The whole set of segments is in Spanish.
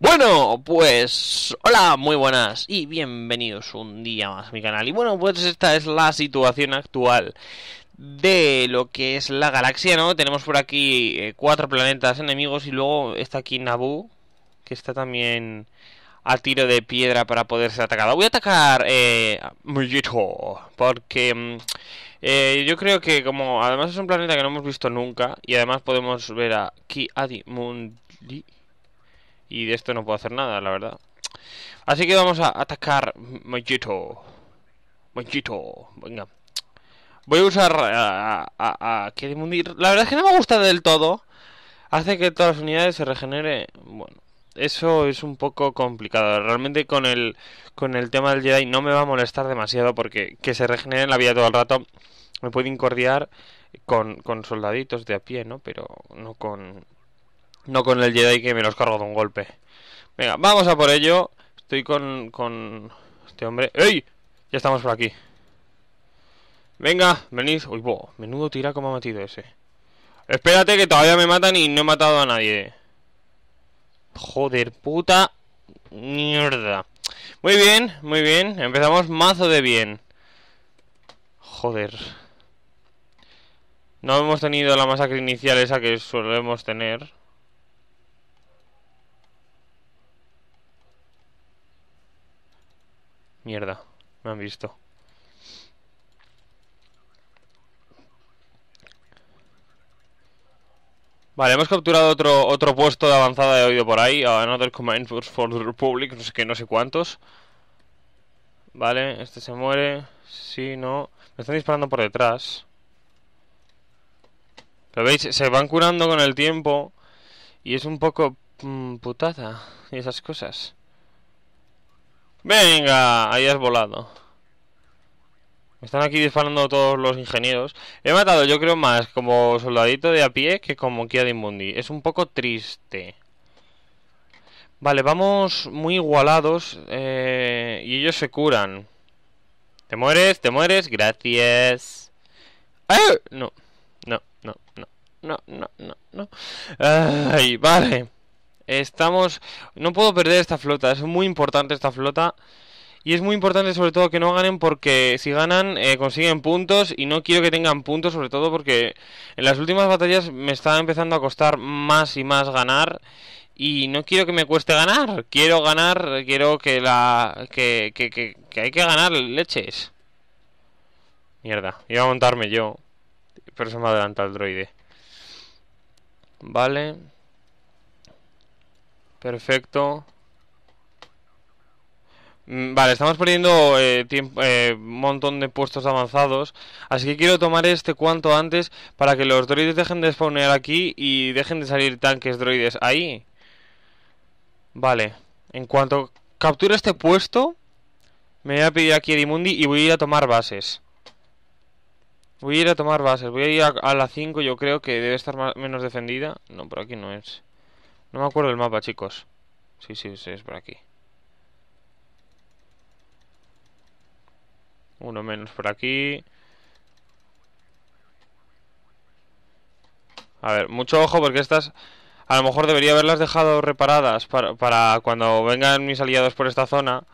Bueno, pues hola, muy buenas y bienvenidos un día más a mi canal. Y bueno, pues esta es la situación actual de lo que es la galaxia, ¿no? Tenemos por aquí eh, cuatro planetas enemigos y luego está aquí Naboo, que está también a tiro de piedra para poder ser atacado. Voy a atacar eh, a porque mm, eh, yo creo que como además es un planeta que no hemos visto nunca y además podemos ver aquí Adi Mundi y de esto no puedo hacer nada, la verdad. Así que vamos a atacar Mojito. Mojito, venga. Voy a usar eh, a, a, a La verdad es que no me gusta del todo. Hace que todas las unidades se regenere. Bueno, eso es un poco complicado. Realmente con el, con el tema del Jedi no me va a molestar demasiado porque que se regenere en la vida todo el rato me puede incordiar con, con soldaditos de a pie, ¿no? Pero no con no con el Jedi que me los cargo de un golpe. Venga, vamos a por ello. Estoy con, con este hombre. ¡Ey! Ya estamos por aquí. Venga, venid. Uy, menudo tira como ha matido ese. Espérate que todavía me matan y no he matado a nadie. Joder, puta mierda. Muy bien, muy bien. Empezamos mazo de bien. Joder. No hemos tenido la masacre inicial esa que solemos tener. Mierda, me han visto. Vale, hemos capturado otro, otro puesto de avanzada de oído por ahí. Another command for the Republic, no sé qué, no sé cuántos. Vale, este se muere. Sí, no. Me están disparando por detrás. Pero veis, se van curando con el tiempo. Y es un poco mm, putada. Y esas cosas. Venga, ahí has volado. están aquí disparando todos los ingenieros. He matado, yo creo, más como soldadito de a pie que como Kia de Inmundi. Es un poco triste. Vale, vamos muy igualados. Eh, y ellos se curan. ¿Te mueres? ¿Te mueres? Gracias. ¡Ay! ¡Eh! No, no, no, no, no, no, no. Ay, vale. Estamos... No puedo perder esta flota, es muy importante esta flota. Y es muy importante sobre todo que no ganen porque si ganan eh, consiguen puntos y no quiero que tengan puntos sobre todo porque en las últimas batallas me está empezando a costar más y más ganar y no quiero que me cueste ganar, quiero ganar, quiero que la... que, que, que, que hay que ganar leches. Mierda, iba a montarme yo, pero se me adelanta el droide. Vale. Perfecto. Mm, vale, estamos perdiendo un eh, eh, montón de puestos avanzados, así que quiero tomar este cuanto antes para que los droides dejen de spawnear aquí y dejen de salir tanques droides ahí. Vale, en cuanto capture este puesto, me voy a pedir aquí imundi y voy a ir a tomar bases. Voy a ir a tomar bases, voy a ir a, la 5, yo creo que debe estar menos defendida. No, por aquí no es. No me acuerdo el mapa, chicos. Sí, sí, sí, es por aquí. Uno menos por aquí. A ver, mucho ojo porque estas... A lo mejor debería haberlas dejado reparadas para, para cuando vengan mis aliados por esta zona.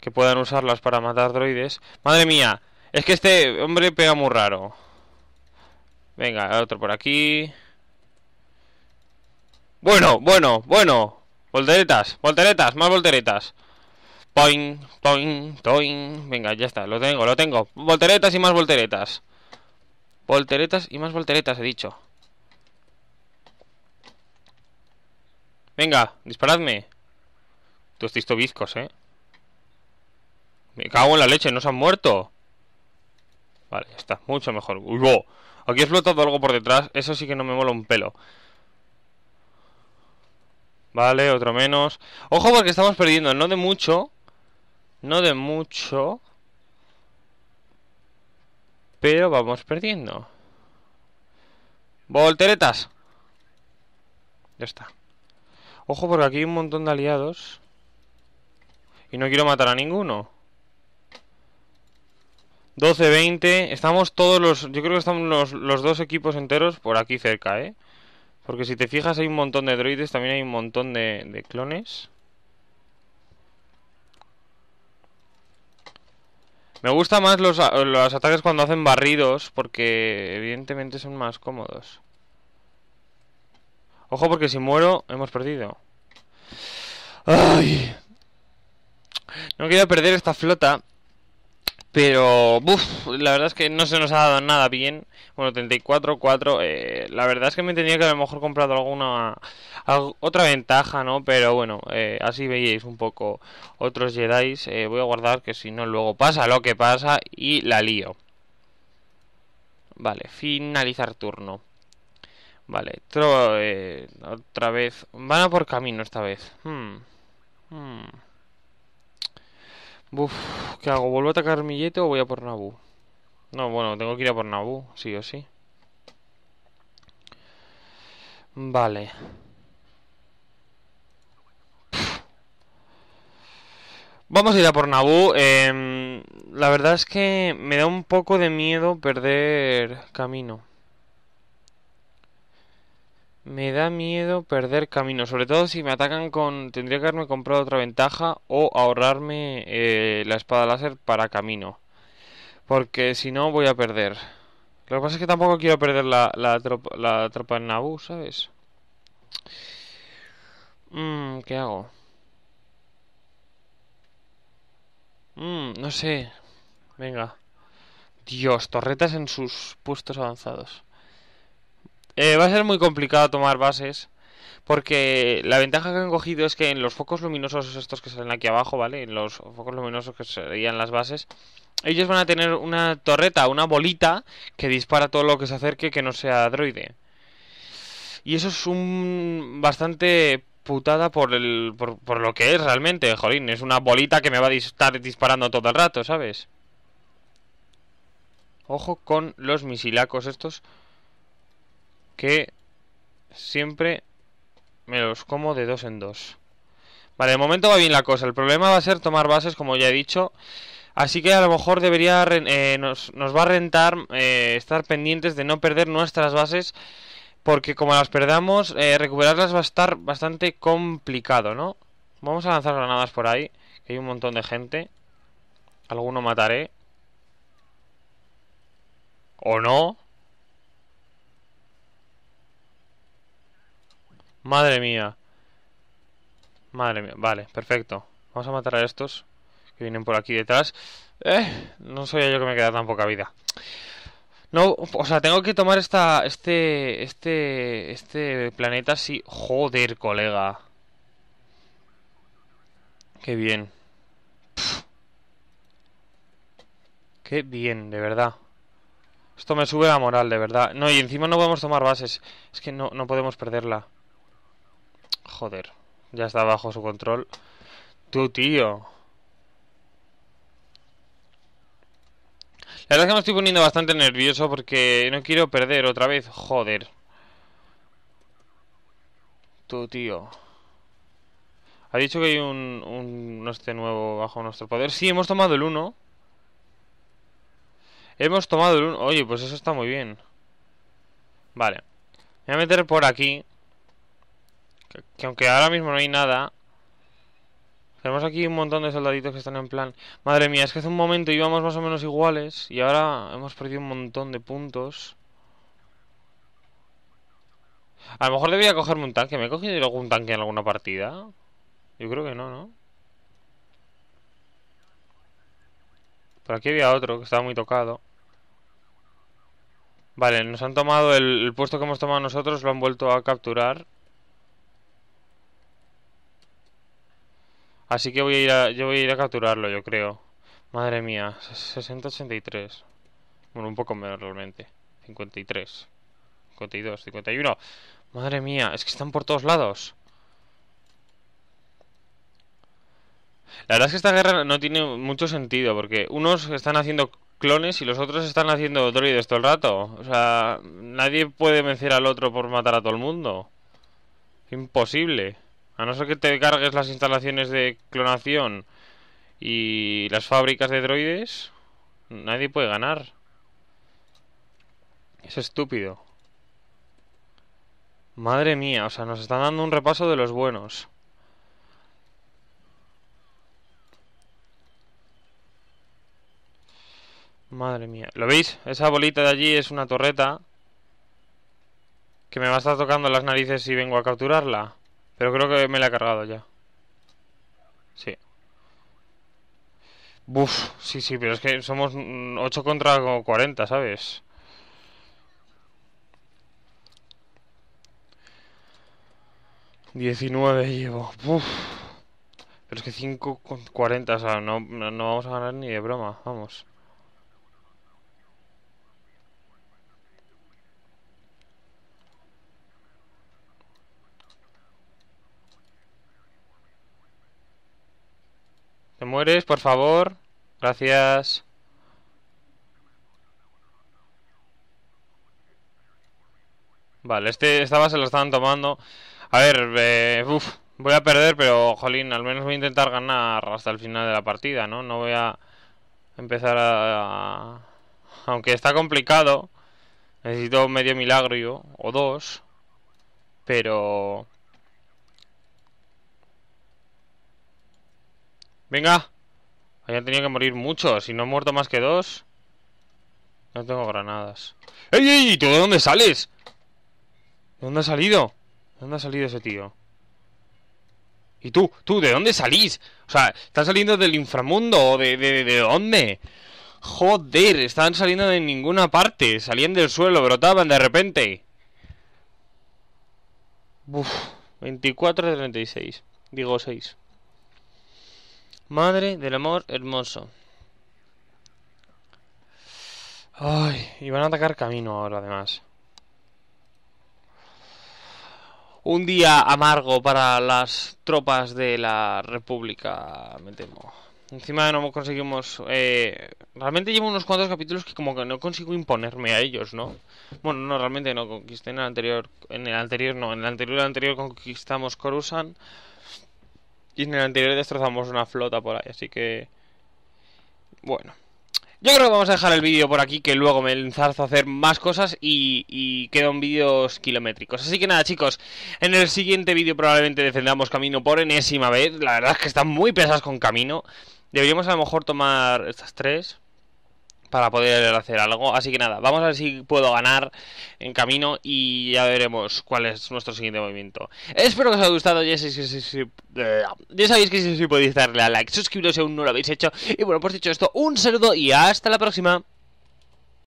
Que puedan usarlas para matar droides. ¡Madre mía! Es que este hombre pega muy raro. Venga, otro por aquí. Bueno, bueno, bueno. Volteretas, volteretas, más volteretas. Poing, poing, toing. Venga, ya está, lo tengo, lo tengo. Volteretas y más volteretas. Volteretas y más volteretas, he dicho. Venga, disparadme. Tú estás eh. Me cago en la leche, no se han muerto. Vale, ya está, mucho mejor. Uy, Aquí ha explotado algo por detrás, eso sí que no me mola un pelo. Vale, otro menos. Ojo porque estamos perdiendo, no de mucho. No de mucho. Pero vamos perdiendo. Volteretas. Ya está. Ojo porque aquí hay un montón de aliados. Y no quiero matar a ninguno. 12, 20. Estamos todos los... Yo creo que estamos los, los dos equipos enteros por aquí cerca, ¿eh? Porque si te fijas hay un montón de droides, también hay un montón de, clones. Me gustan más los, ataques cuando hacen barridos, porque evidentemente son más cómodos. Ojo, porque si muero, hemos perdido. ¡Ay! No quiero perder esta flota, pero, uff, la verdad es que no se nos ha dado nada bien. Bueno, 34-4. Eh, la verdad es que me tenía que a lo mejor comprado alguna otra ventaja, ¿no? Pero bueno, eh, así veíais un poco otros Jedi. Eh, voy a guardar que si no, luego pasa lo que pasa y la lío. Vale, finalizar turno. Vale, eh, otra vez. Van a por camino esta vez. Hmm. hmm. Uf, ¿qué hago? ¿Vuelvo a atacar Millete o voy a por Nabu? No, bueno, tengo que ir a por Nabu, sí o sí. Vale. Vamos a ir a por Nabu. Em, la verdad es que me da un poco de miedo perder camino. Me da miedo perder camino, sobre todo si me atacan con... Tendría que haberme comprado otra ventaja o ahorrarme eh, la espada láser para camino. Porque si no voy a perder. Lo que pasa es que tampoco quiero perder la, tropa, la en Nabu, ¿sabes? Mmm, ¿Qué hago? Mm, no sé. Venga. Dios, torretas en sus puestos avanzados. Eh, va a ser muy complicado tomar bases. Porque la ventaja que han cogido es que en los focos luminosos estos que salen aquí abajo, ¿vale? En los focos luminosos que serían las bases, ellos van a tener una torreta, una bolita que dispara todo lo que se acerque que no sea droide. Y eso es un bastante putada por, el, lo que es realmente, jolín. Es una bolita que me va a estar disparando todo el rato, ¿sabes? Ojo con los misilacos estos que siempre me los como de dos en dos. Vale, de momento va bien la cosa. El problema va a ser tomar bases, como ya he dicho. Así que a lo mejor debería eh, nos, va a rentar eh, estar pendientes de no perder nuestras bases. Porque como las perdamos, eh, recuperarlas va a estar bastante complicado, ¿no? Vamos a lanzar granadas por ahí, que hay un montón de gente. Alguno mataré. ¿O no? Madre mía. Madre mía. Vale, perfecto. Vamos a matar a estos que vienen por aquí detrás. Eh, no soy yo que me queda tan poca vida. No, o sea, tengo que tomar esta, este, este, este planeta sí. Joder, colega. Qué bien. Qué bien, de verdad. Esto me sube la moral, de verdad. No, y encima no podemos tomar bases. Es que no podemos perderla. Joder, ya está bajo su control. Tú, tío. La verdad es que me estoy poniendo bastante nervioso porque no quiero perder otra vez. Joder. Tú, tío. Ha dicho que hay un, un, este nuevo bajo nuestro poder. Sí, hemos tomado el 1. Hemos tomado el 1. Oye, pues eso está muy bien. Vale. Me voy a meter por aquí. Que, aunque ahora mismo no hay nada, tenemos aquí un montón de soldaditos que están en plan... Madre mía, es que hace un momento íbamos más o menos iguales y ahora hemos perdido un montón de puntos. A lo mejor debía cogerme un tanque. ¿Me he cogido algún tanque en alguna partida? Yo creo que no, ¿no? Por aquí había otro que estaba muy tocado. Vale, nos han tomado el puesto que hemos tomado nosotros, lo han vuelto a capturar. Así que voy a ir a, yo voy a ir a capturarlo, yo creo. Madre mía, 60 Bueno, un poco menos realmente. 53. 52, 51. Madre mía, es que están por todos lados. La verdad es que esta guerra no tiene mucho sentido, porque unos están haciendo clones y los otros están haciendo droides todo el rato. O sea, nadie puede vencer al otro por matar a todo el mundo. Imposible. A no ser que te cargues las instalaciones de clonación y las fábricas de droides, nadie puede ganar. Es estúpido. Madre mía, o sea, nos están dando un repaso de los buenos. Madre mía. ¿Lo veis? Esa bolita de allí es una torreta que me va a estar tocando las narices si vengo a capturarla. Pero creo que me la he cargado ya. Sí. Buf, sí, sí, pero es que somos 8 contra 40, ¿sabes? 19 llevo. Uf. Pero es que 5 con 40, o sea, no vamos a ganar ni de broma, vamos. mueres, por favor. Gracias. Vale, este, esta base lo estaban tomando. A ver, eh, voy a perder, pero jolín, al menos voy a intentar ganar hasta el final de la partida, ¿no? No voy a empezar a... Aunque está complicado, necesito medio milagro o dos, pero... Venga. Hayan tenido que morir muchos. Y no muerto más que dos. No tengo granadas. ¡Ey, ey! ¿Tú de dónde sales? ¿De dónde ha salido? ¿De dónde ha salido ese tío? ¿Y tú? ¿Tú? ¿De dónde salís? O sea, ¿están saliendo del inframundo? ¿De, de, de dónde? Joder, estaban saliendo de ninguna parte. Salían del suelo, brotaban de repente. Uf, 24 de 36. Digo 6. Madre del amor hermoso. Ay, y van a atacar camino ahora, además. Un día amargo para las tropas de la República, me temo. Encima no conseguimos... Eh, realmente llevo unos cuantos capítulos que como que no consigo imponerme a ellos, ¿no? Bueno, no, realmente no. Conquisté en el anterior... En el anterior, no. En el anterior anterior conquistamos Coruscant. Y en el anterior destrozamos una flota por ahí, así que... Bueno. Yo creo que vamos a dejar el vídeo por aquí, que luego me enzarzo a hacer más cosas y, y quedan vídeos kilométricos. Así que nada, chicos, en el siguiente vídeo probablemente defendamos Camino por enésima vez. La verdad es que están muy pesadas con Camino. Deberíamos a lo mejor tomar estas tres para poder hacer algo. Así que nada, vamos a ver si puedo ganar en camino y ya veremos cuál es nuestro siguiente movimiento. Espero que os haya gustado, ya sabéis que si, eh, podéis darle a like, suscribiros si aún no lo habéis hecho. Y bueno, pues dicho esto, un saludo y hasta la próxima.